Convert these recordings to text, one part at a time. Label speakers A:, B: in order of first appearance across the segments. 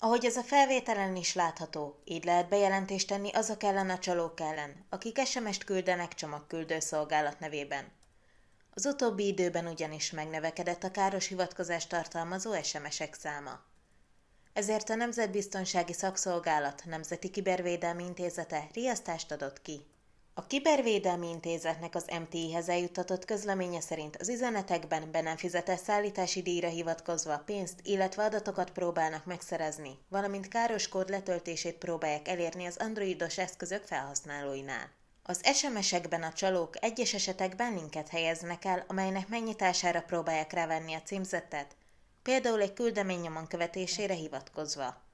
A: Ahogy ez a felvételen is látható, így lehet bejelentést tenni azok ellen a csalók ellen, akik SMS-t küldenek csomagküldőszolgálat nevében. Az utóbbi időben ugyanis megnevekedett a káros hivatkozást tartalmazó SMS-ek száma. Ezért a Nemzetbiztonsági Szakszolgálat Nemzeti Kibervédelmi Intézete riasztást adott ki. A Kibervédelmi Intézetnek az MTI-hez eljuttatott közleménye szerint az üzenetekben be nem fizetett szállítási díjra hivatkozva pénzt, illetve adatokat próbálnak megszerezni, valamint káros kód letöltését próbálják elérni az androidos eszközök felhasználóinál. Az SMS-ekben a csalók egyes esetekben linket helyeznek el, amelynek megnyitására próbálják rávenni a címzettet, például egy küldemény nyomon követésére hivatkozva.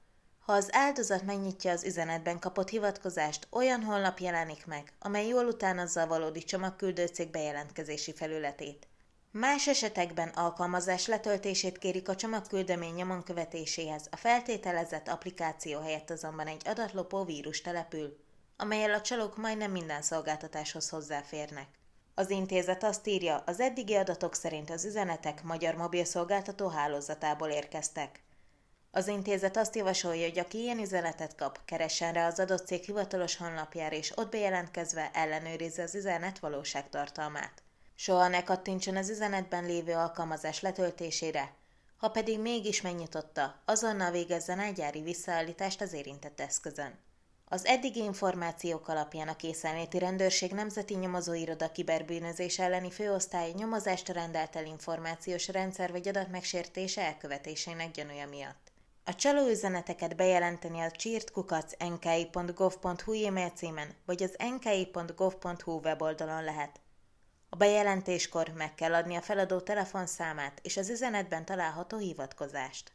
A: Ha az áldozat megnyitja az üzenetben kapott hivatkozást, olyan honlap jelenik meg, amely jól utánozza a valódi csomagküldőcég bejelentkezési felületét. Más esetekben alkalmazás letöltését kérik a csomagküldemény nyomon követéséhez, a feltételezett applikáció helyett azonban egy adatlopó vírus települ, amelyel a csalók majdnem minden szolgáltatáshoz hozzáférnek. Az intézet azt írja, az eddigi adatok szerint az üzenetek magyar mobilszolgáltató hálózatából érkeztek. Az intézet azt javasolja, hogy aki ilyen üzenetet kap, keressen rá az adott cég hivatalos honlapjára, és ott bejelentkezve ellenőrizze az üzenet valóságtartalmát. Soha ne kattintson az üzenetben lévő alkalmazás letöltésére, ha pedig mégis megnyitotta, azonnal végezzen egy gyári visszaállítást az érintett eszközön. Az eddigi információk alapján a Készenléti Rendőrség Nemzeti Nyomozóiroda kiberbűnözés elleni főosztály nyomozást rendelt el információs rendszer vagy adatmegsértése elkövetésének gyanúja miatt. A csaló üzeneteket bejelenteni a csirtkukac.nki.gov.hu e-mail címen vagy az nki.gov.hu weboldalon lehet. A bejelentéskor meg kell adni a feladó telefonszámát és az üzenetben található hivatkozást.